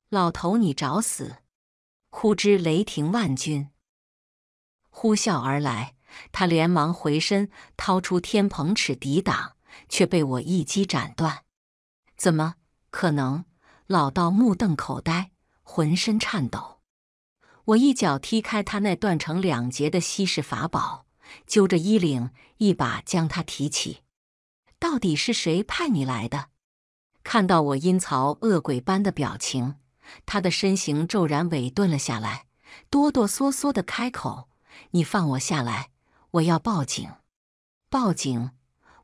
老头，你找死！枯枝雷霆万钧，呼啸而来。他连忙回身掏出天蓬尺抵挡，却被我一击斩断。怎么可能？老道目瞪口呆，浑身颤抖。我一脚踢开他那断成两截的稀世法宝，揪着衣领一把将他提起。到底是谁派你来的？看到我阴曹恶鬼般的表情，他的身形骤然萎顿了下来，哆哆嗦嗦的开口：“你放我下来，我要报警！”报警！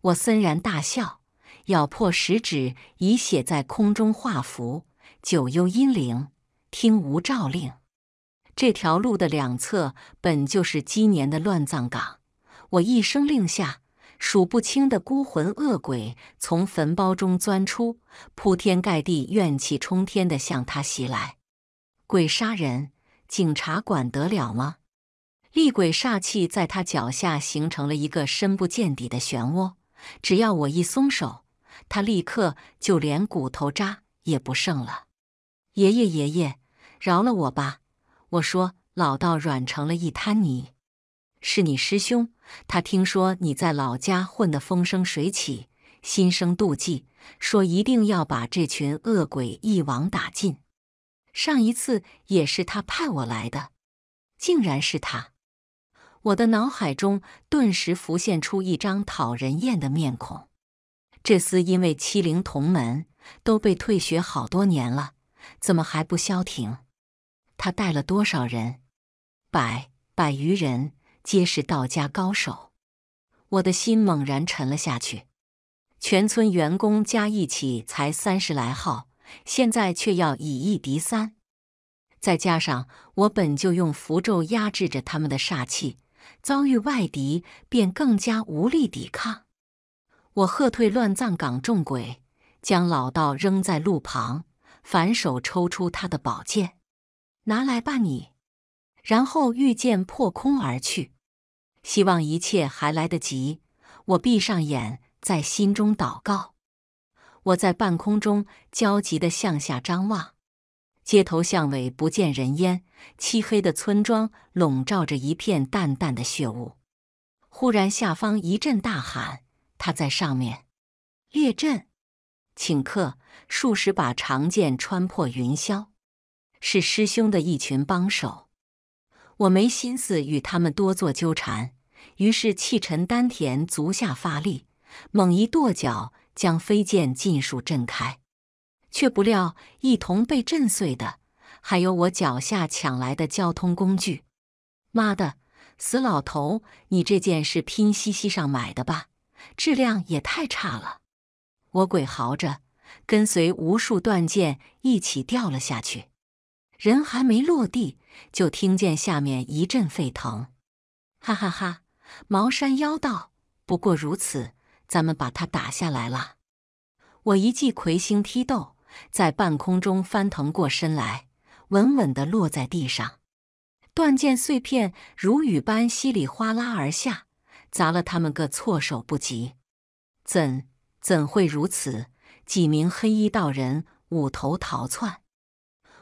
我森然大笑，咬破食指，以血在空中画符：“九幽阴灵，听吾诏令。”这条路的两侧本就是鸡年的乱葬岗。我一声令下，数不清的孤魂恶鬼从坟包中钻出，铺天盖地、怨气冲天的向他袭来。鬼杀人，警察管得了吗？厉鬼煞气在他脚下形成了一个深不见底的漩涡，只要我一松手，他立刻就连骨头渣也不剩了。爷爷，爷爷，饶了我吧！我说：“老道软成了一滩泥，是你师兄。他听说你在老家混得风生水起，心生妒忌，说一定要把这群恶鬼一网打尽。上一次也是他派我来的，竟然是他！我的脑海中顿时浮现出一张讨人厌的面孔。这厮因为欺凌同门，都被退学好多年了，怎么还不消停？”他带了多少人？百百余人，皆是道家高手。我的心猛然沉了下去。全村员工加一起才三十来号，现在却要以一敌三。再加上我本就用符咒压制着他们的煞气，遭遇外敌便更加无力抵抗。我喝退乱葬岗众鬼，将老道扔在路旁，反手抽出他的宝剑。拿来吧你，然后御剑破空而去。希望一切还来得及。我闭上眼，在心中祷告。我在半空中焦急的向下张望，街头巷尾不见人烟，漆黑的村庄笼罩着一片淡淡的血雾。忽然下方一阵大喊，他在上面。列阵，请客！数十把长剑穿破云霄。是师兄的一群帮手，我没心思与他们多做纠缠，于是气沉丹田，足下发力，猛一跺脚，将飞剑尽数震开。却不料一同被震碎的，还有我脚下抢来的交通工具。妈的，死老头，你这件是拼夕夕上买的吧？质量也太差了！我鬼嚎着，跟随无数断剑一起掉了下去。人还没落地，就听见下面一阵沸腾，哈哈哈！茅山妖道不过如此，咱们把他打下来了。我一记魁星踢斗，在半空中翻腾过身来，稳稳地落在地上。断剑碎片如雨般稀里哗啦而下，砸了他们个措手不及。怎怎会如此？几名黑衣道人捂头逃窜。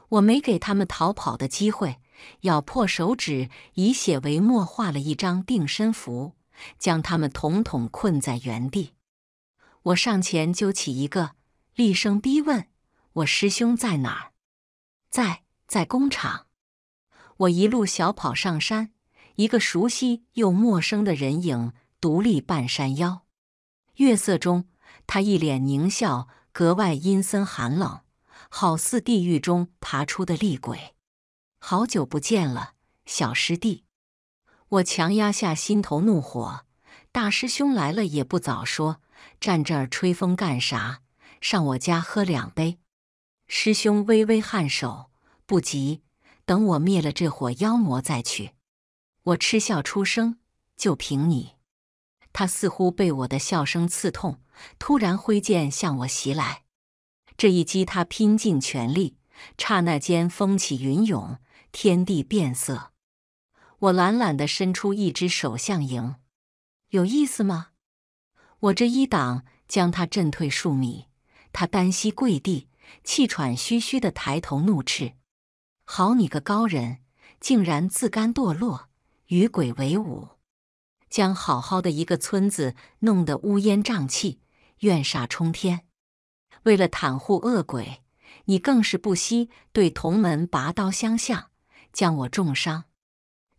我没给他们逃跑的机会，咬破手指，以血为墨，画了一张定身符，将他们统统困在原地。我上前揪起一个，厉声逼问：“我师兄在哪儿？”“在，在工厂。”我一路小跑上山，一个熟悉又陌生的人影独立半山腰，月色中，他一脸狞笑，格外阴森寒冷。好似地狱中爬出的厉鬼，好久不见了，小师弟。我强压下心头怒火，大师兄来了也不早说，站这儿吹风干啥？上我家喝两杯。师兄微微颔首，不急，等我灭了这伙妖魔再去。我嗤笑出声，就凭你？他似乎被我的笑声刺痛，突然挥剑向我袭来。这一击，他拼尽全力，刹那间风起云涌，天地变色。我懒懒地伸出一只手向迎，有意思吗？我这一挡将他震退数米，他单膝跪地，气喘吁吁地抬头怒斥：“好你个高人，竟然自甘堕落，与鬼为伍，将好好的一个村子弄得乌烟瘴气，怨煞冲天。”为了袒护恶鬼，你更是不惜对同门拔刀相向，将我重伤。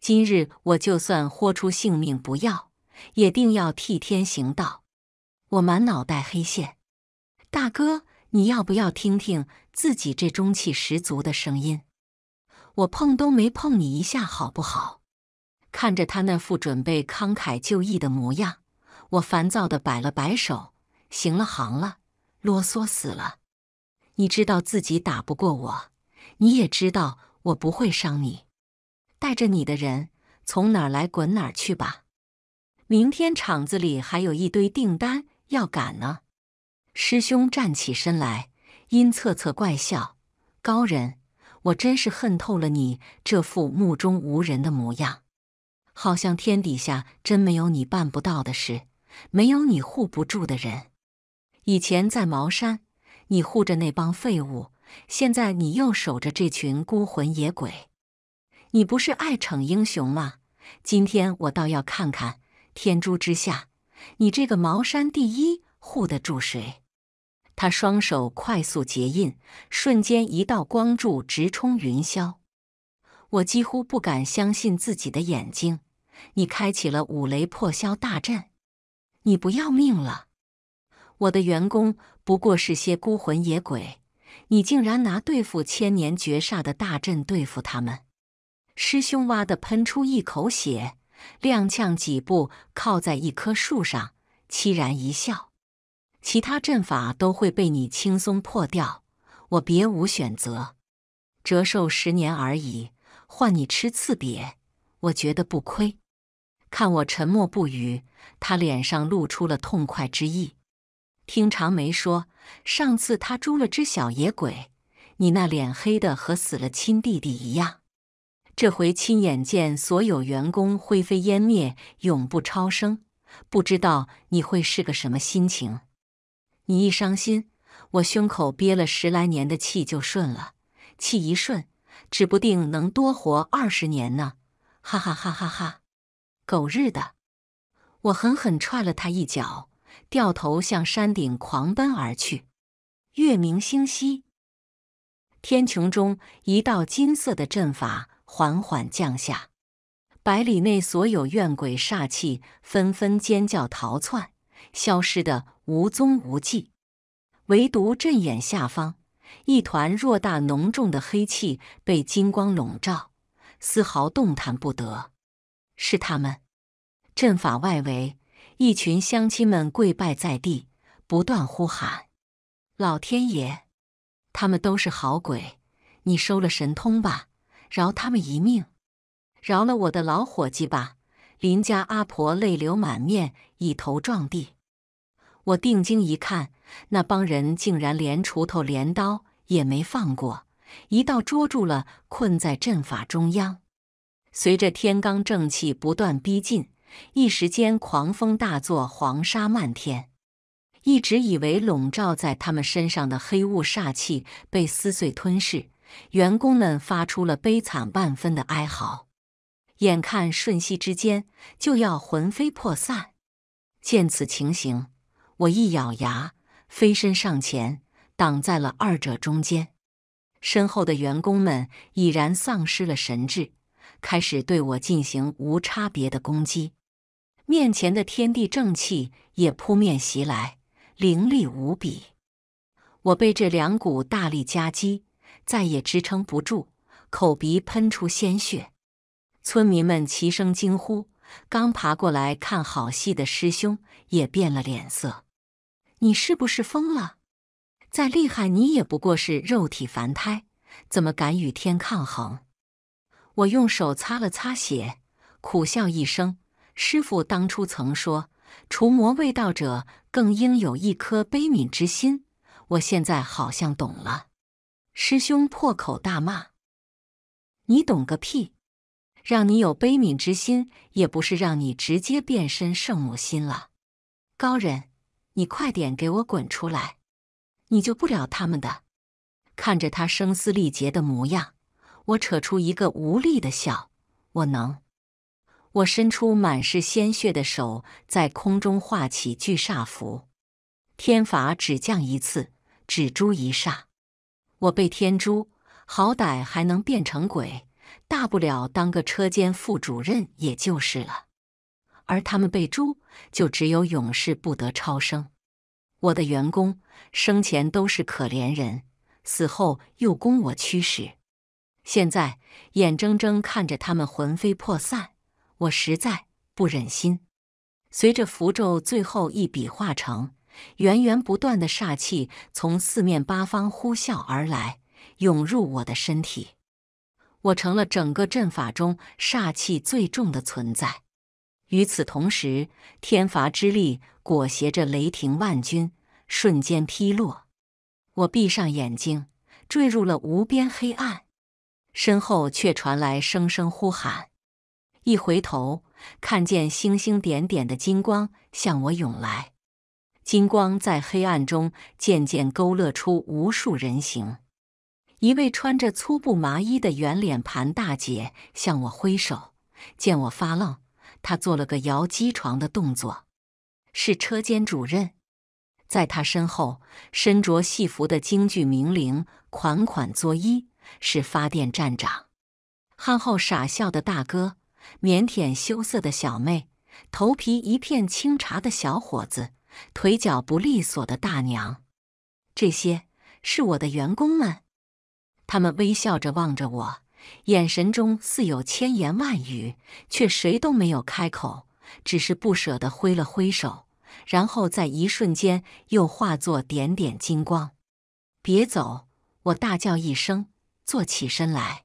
今日我就算豁出性命不要，也定要替天行道。我满脑袋黑线，大哥，你要不要听听自己这中气十足的声音？我碰都没碰你一下，好不好？看着他那副准备慷慨就义的模样，我烦躁的摆了摆手：“行了，行了。”啰嗦死了！你知道自己打不过我，你也知道我不会伤你。带着你的人从哪儿来，滚哪儿去吧！明天厂子里还有一堆订单要赶呢。师兄站起身来，阴恻恻怪笑：“高人，我真是恨透了你这副目中无人的模样，好像天底下真没有你办不到的事，没有你护不住的人。”以前在茅山，你护着那帮废物；现在你又守着这群孤魂野鬼。你不是爱逞英雄吗？今天我倒要看看，天珠之下，你这个茅山第一护得住谁？他双手快速结印，瞬间一道光柱直冲云霄。我几乎不敢相信自己的眼睛，你开启了五雷破霄大阵，你不要命了！我的员工不过是些孤魂野鬼，你竟然拿对付千年绝煞的大阵对付他们！师兄哇的喷出一口血，踉跄几步，靠在一棵树上，凄然一笑。其他阵法都会被你轻松破掉，我别无选择，折寿十年而已，换你吃次瘪，我觉得不亏。看我沉默不语，他脸上露出了痛快之意。听长梅说，上次他诛了只小野鬼，你那脸黑的和死了亲弟弟一样。这回亲眼见所有员工灰飞烟灭，永不超生，不知道你会是个什么心情。你一伤心，我胸口憋了十来年的气就顺了，气一顺，指不定能多活二十年呢！哈哈哈哈哈哈，狗日的！我狠狠踹了他一脚。掉头向山顶狂奔而去，月明星稀，天穹中一道金色的阵法缓缓降下，百里内所有怨鬼煞气纷纷尖叫逃窜，消失的无踪无迹。唯独阵眼下方，一团偌大浓重的黑气被金光笼罩，丝毫动弹不得。是他们，阵法外围。一群乡亲们跪拜在地，不断呼喊：“老天爷，他们都是好鬼，你收了神通吧，饶他们一命，饶了我的老伙计吧！”林家阿婆泪流满面，一头撞地。我定睛一看，那帮人竟然连锄头、镰刀也没放过，一道捉住了困在阵法中央。随着天罡正气不断逼近。一时间，狂风大作，黄沙漫天。一直以为笼罩在他们身上的黑雾煞气被撕碎吞噬，员工们发出了悲惨万分的哀嚎。眼看瞬息之间就要魂飞魄散，见此情形，我一咬牙，飞身上前，挡在了二者中间。身后的员工们已然丧失了神智，开始对我进行无差别的攻击。面前的天地正气也扑面袭来，凌厉无比。我被这两股大力夹击，再也支撑不住，口鼻喷出鲜血。村民们齐声惊呼，刚爬过来看好戏的师兄也变了脸色：“你是不是疯了？再厉害，你也不过是肉体凡胎，怎么敢与天抗衡？”我用手擦了擦血，苦笑一声。师傅当初曾说，除魔卫道者更应有一颗悲悯之心。我现在好像懂了。师兄破口大骂：“你懂个屁！让你有悲悯之心，也不是让你直接变身圣母心了。”高人，你快点给我滚出来！你救不了他们的。看着他声嘶力竭的模样，我扯出一个无力的笑：“我能。”我伸出满是鲜血的手，在空中画起巨煞符。天罚只降一次，只诛一煞。我被天诛，好歹还能变成鬼，大不了当个车间副主任也就是了。而他们被诛，就只有永世不得超生。我的员工生前都是可怜人，死后又供我驱使，现在眼睁睁看着他们魂飞魄散。我实在不忍心。随着符咒最后一笔画成，源源不断的煞气从四面八方呼啸而来，涌入我的身体。我成了整个阵法中煞气最重的存在。与此同时，天罚之力裹挟着雷霆万钧，瞬间劈落。我闭上眼睛，坠入了无边黑暗，身后却传来声声呼喊。一回头，看见星星点点的金光向我涌来，金光在黑暗中渐渐勾勒出无数人形。一位穿着粗布麻衣的圆脸盘大姐向我挥手，见我发愣，她做了个摇机床的动作，是车间主任。在他身后，身着戏服的京剧名伶款款作揖，是发电站长。憨厚傻笑的大哥。腼腆羞涩的小妹，头皮一片清茶的小伙子，腿脚不利索的大娘，这些是我的员工们。他们微笑着望着我，眼神中似有千言万语，却谁都没有开口，只是不舍得挥了挥手，然后在一瞬间又化作点点金光。别走！我大叫一声，坐起身来，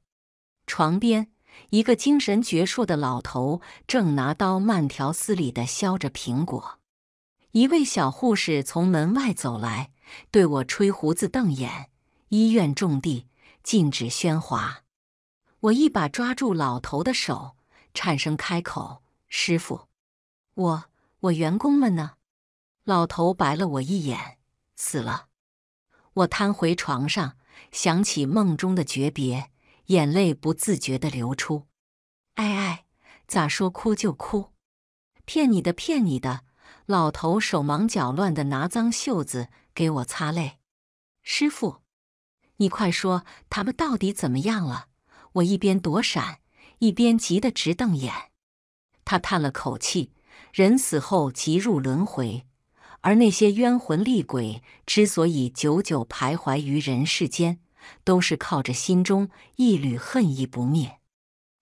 床边。一个精神矍铄的老头正拿刀慢条斯理地削着苹果。一位小护士从门外走来，对我吹胡子瞪眼：“医院重地，禁止喧哗！”我一把抓住老头的手，颤声开口：“师傅，我……我员工们呢？”老头白了我一眼：“死了。”我瘫回床上，想起梦中的诀别。眼泪不自觉地流出，哎哎，咋说哭就哭？骗你的，骗你的！老头手忙脚乱地拿脏袖子给我擦泪。师傅，你快说他们到底怎么样了？我一边躲闪，一边急得直瞪眼。他叹了口气：人死后即入轮回，而那些冤魂厉鬼之所以久久徘徊于人世间。都是靠着心中一缕恨意不灭，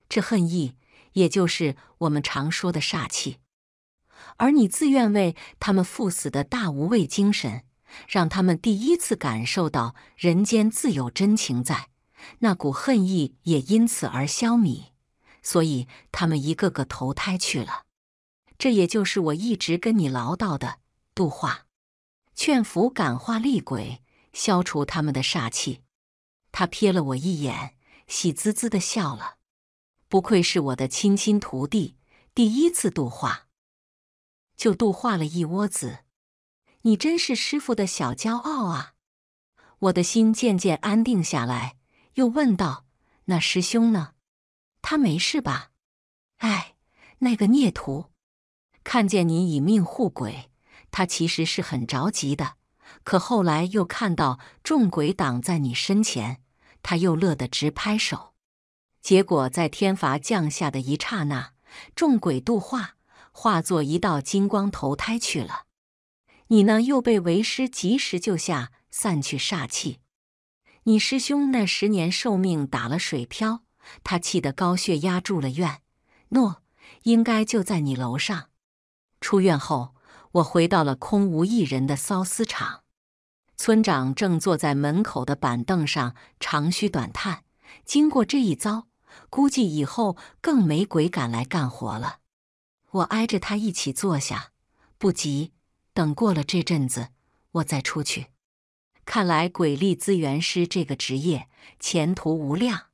这恨意也就是我们常说的煞气。而你自愿为他们赴死的大无畏精神，让他们第一次感受到人间自有真情在，那股恨意也因此而消弭。所以他们一个个投胎去了。这也就是我一直跟你唠叨的度化、劝服、感化厉鬼，消除他们的煞气。他瞥了我一眼，喜滋滋的笑了。不愧是我的亲亲徒弟，第一次度化，就度化了一窝子。你真是师傅的小骄傲啊！我的心渐渐安定下来，又问道：“那师兄呢？他没事吧？”哎，那个孽徒，看见你以命护鬼，他其实是很着急的。可后来又看到众鬼挡在你身前，他又乐得直拍手。结果在天罚降下的一刹那，众鬼度化，化作一道金光投胎去了。你呢，又被为师及时救下，散去煞气。你师兄那十年寿命打了水漂，他气得高血压住了院。喏，应该就在你楼上。出院后，我回到了空无一人的缫丝厂。村长正坐在门口的板凳上长吁短叹，经过这一遭，估计以后更没鬼敢来干活了。我挨着他一起坐下，不急，等过了这阵子，我再出去。看来鬼力资源师这个职业前途无量。